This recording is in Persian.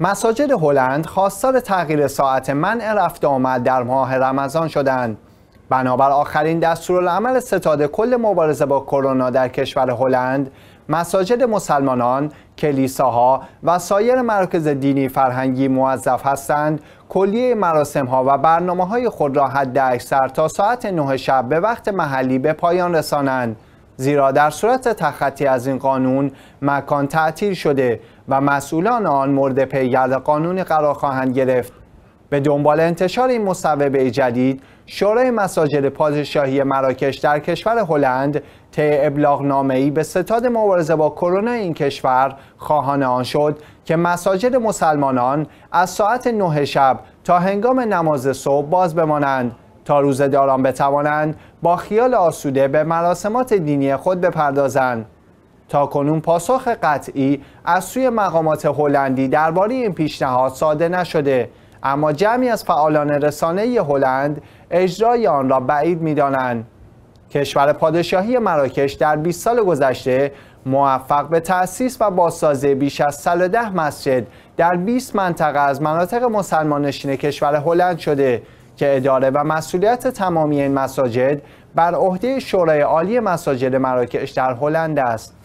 مساجد هلند خواستار تغییر ساعت منع رفت آمد در ماه رمضان شدند بنابر آخرین دستورالعمل ستاد کل مبارزه با کرونا در کشور هلند مساجد مسلمانان، کلیساها و سایر مراکز دینی فرهنگی موظف هستند کلیه مراسم و برنامه های خود را حد اکثر تا ساعت نه شب به وقت محلی به پایان رسانند. زیرا در صورت تخطی از این قانون مکان تعطیل شده و مسئولان آن مورد پیگرد قانونی قرار خواهند گرفت به دنبال انتشار این مصوبه جدید شورای مساجد پادشاهی مراکش در کشور هلند طی ابلاغ نامه‌ای به ستاد مبارزه با کرونا این کشور خواهان آن شد که مساجد مسلمانان از ساعت 9 شب تا هنگام نماز صبح باز بمانند تا روزهداران بتوانند با خیال آسوده به مراسمات دینی خود بپردازند تا کنون پاسخ قطعی از سوی مقامات هلندی درباره این پیشنهاد ساده نشده اما جمعی از فعالان رسانه هلند اجرای آن را بعید میدانند کشور پادشاهی مراکش در 20 سال گذشته موفق به تأسیس و بازسازی بیش از 110 مسجد در 20 منطقه از مناطق مسلمان کشور هلند شده که اداره و مسئولیت تمامی این مساجد بر عهده شورای عالی مساجد مراکش در هلند است